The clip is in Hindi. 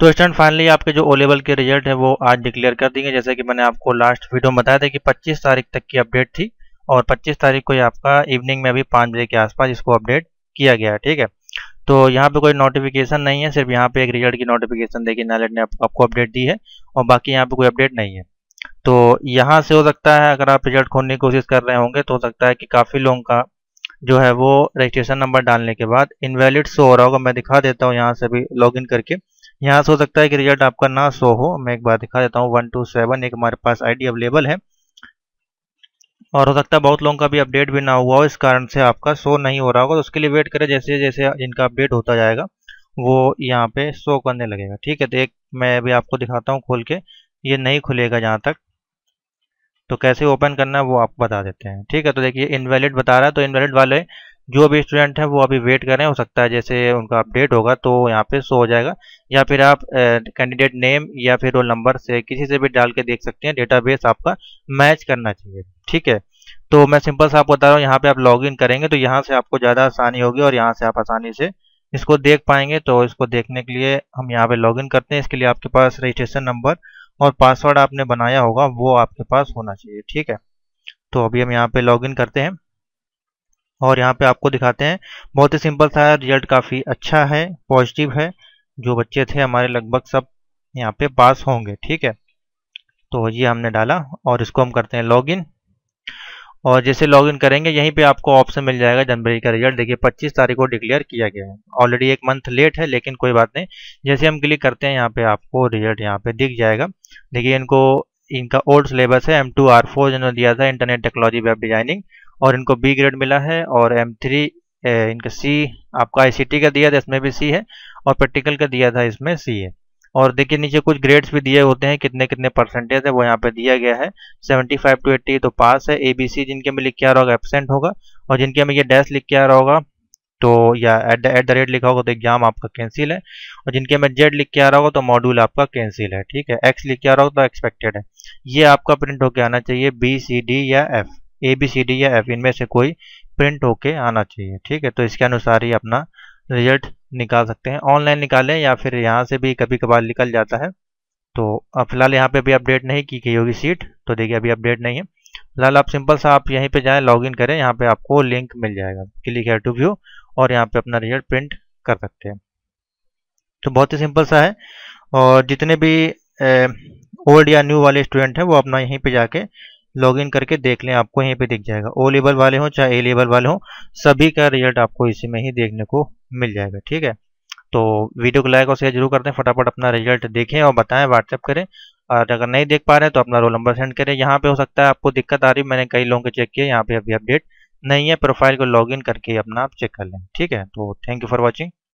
तो स्टूडेंट फाइनली आपके जो ओ लेवल के रिजल्ट है वो आज डिक्लेयर कर देंगे जैसे कि मैंने आपको लास्ट वीडियो में बताया था कि 25 तारीख तक की अपडेट थी और 25 तारीख को ये आपका इवनिंग में अभी पाँच बजे के आसपास इसको अपडेट किया गया है ठीक है तो यहाँ पे कोई नोटिफिकेशन नहीं है सिर्फ यहाँ पे एक रिजल्ट की नोटिफिकेशन देखिए नैलेट ने आपको अपडेट दी है और बाकी यहाँ पे कोई अपडेट नहीं है तो यहाँ से हो सकता है अगर आप रिजल्ट खोलने की कोशिश कर रहे होंगे तो हो सकता है कि काफ़ी लोगों का जो है वो रजिस्ट्रेशन नंबर डालने के बाद इनवैलिड शो हो रहा होगा मैं दिखा देता हूँ यहाँ से भी लॉग करके यहाँ से हो सकता है कि रिजल्ट आपका ना शो हो मैं एक बार दिखा देता हूँ वन टू सेवन एक हमारे पास आईडी अवेलेबल है और हो सकता है बहुत लोगों का भी अपडेट भी ना हुआ हो इस कारण से आपका शो नहीं हो रहा होगा तो उसके लिए वेट करें जैसे जैसे इनका अपडेट होता जाएगा वो यहाँ पे शो करने लगेगा ठीक है तो एक मैं अभी आपको दिखाता हूँ खोल के ये नहीं खुलेगा जहाँ तक तो कैसे ओपन करना है वो आप बता देते हैं ठीक है तो देखिए इनवैलिड बता रहा है तो इनवैलिड वाले जो भी स्टूडेंट है वो अभी वेट करें हो सकता है जैसे उनका अपडेट होगा तो यहाँ पे शो हो जाएगा या फिर आप कैंडिडेट नेम या फिर रोल नंबर से किसी से भी डाल के देख सकते हैं डेटाबेस आपका मैच करना चाहिए ठीक है तो मैं सिंपल सा आपको बता रहा हूँ यहाँ पे आप लॉग करेंगे तो यहाँ से आपको ज़्यादा आसानी होगी और यहाँ से आप आसानी से इसको देख पाएंगे तो इसको देखने के लिए हम यहाँ पे लॉग करते हैं इसके लिए आपके पास रजिस्ट्रेशन नंबर और पासवर्ड आपने बनाया होगा वो आपके पास होना चाहिए ठीक है तो अभी हम यहाँ पे लॉग करते हैं और यहाँ पे आपको दिखाते हैं बहुत ही सिंपल था रिजल्ट काफ़ी अच्छा है पॉजिटिव है जो बच्चे थे हमारे लगभग सब यहाँ पे पास होंगे ठीक है तो ये हमने डाला और इसको हम करते हैं लॉगिन और जैसे लॉगिन करेंगे यहीं पे आपको ऑप्शन मिल जाएगा जनवरी का रिजल्ट देखिए 25 तारीख को डिक्लेयर किया गया है ऑलरेडी एक मंथ लेट है लेकिन कोई बात नहीं जैसे हम क्लिक करते हैं यहाँ पे आपको रिजल्ट यहाँ पे दिख जाएगा देखिए इनको इनका ओल्ड सिलेबस है एम टू आर फोर जिन्होंने दिया था इंटरनेट टेक्नोलॉजी वेब डिजाइनिंग और इनको बी ग्रेड मिला है और एम थ्री इनका सी आपका टी का दिया था इसमें भी सी है और प्रैक्टिकल का दिया था इसमें सी है और देखिए नीचे कुछ ग्रेड्स भी दिए होते हैं कितने कितने परसेंटेज है वो यहाँ पे दिया गया है 75 टू 80 तो पास है ए बी सी जिनके में लिख के आ रहा होगा एबसेंट होगा और जिनके में ये डैश लिख के आ रहा होगा तो या एट एट द रेट लिखा होगा तो एग्जाम आपका कैंसिल है और जिनके में जेड लिख के आ रहा होगा तो मॉड्यूल आपका कैंसिल है ठीक है एक्स लिख के आ रहा होगा तो एक्सपेक्टेड है ये आपका प्रिंट होके आना चाहिए बी सी डी या F A B C D या एफ इनमें से कोई प्रिंट होके आना चाहिए ठीक है तो इसके अनुसार ही अपना रिजल्ट निकाल सकते हैं ऑनलाइन निकालें या फिर यहाँ से भी कभी कभार निकल जाता है तो फिलहाल यहाँ पे अभी अपडेट नहीं की गई होगी सीट तो देखिए अभी अपडेट नहीं है फिलहाल आप सिंपल सा आप यहीं पे जाएं लॉगिन करें यहाँ पे आपको लिंक मिल जाएगा क्लिक है टू व्यू और यहाँ पे अपना रिजल्ट प्रिंट कर सकते हैं तो बहुत ही सिंपल सा है और जितने भी ओल्ड या न्यू वाले स्टूडेंट हैं वो अपना यहीं पे जाके लॉग इन करके देख लें आपको यहीं पे दिख जाएगा ओ लेवल वाले हों चाहे ए लेवल वाले हों सभी का रिजल्ट आपको इसी में ही देखने को मिल जाएगा ठीक है तो वीडियो को लाइक और शेयर जरूर कर दें फटाफट अपना रिजल्ट देखें और बताएं व्हाट्सएप करें और अगर नहीं देख पा रहे हैं तो अपना रोल नंबर सेंड करें यहाँ पे हो सकता है आपको दिक्कत आ रही मैंने कई लोगों के चेक किया यहाँ पे अभी अपडेट नहीं है प्रोफाइल को इन करके अपना आप चेक कर लें ठीक है तो थैंक यू फॉर वॉचिंग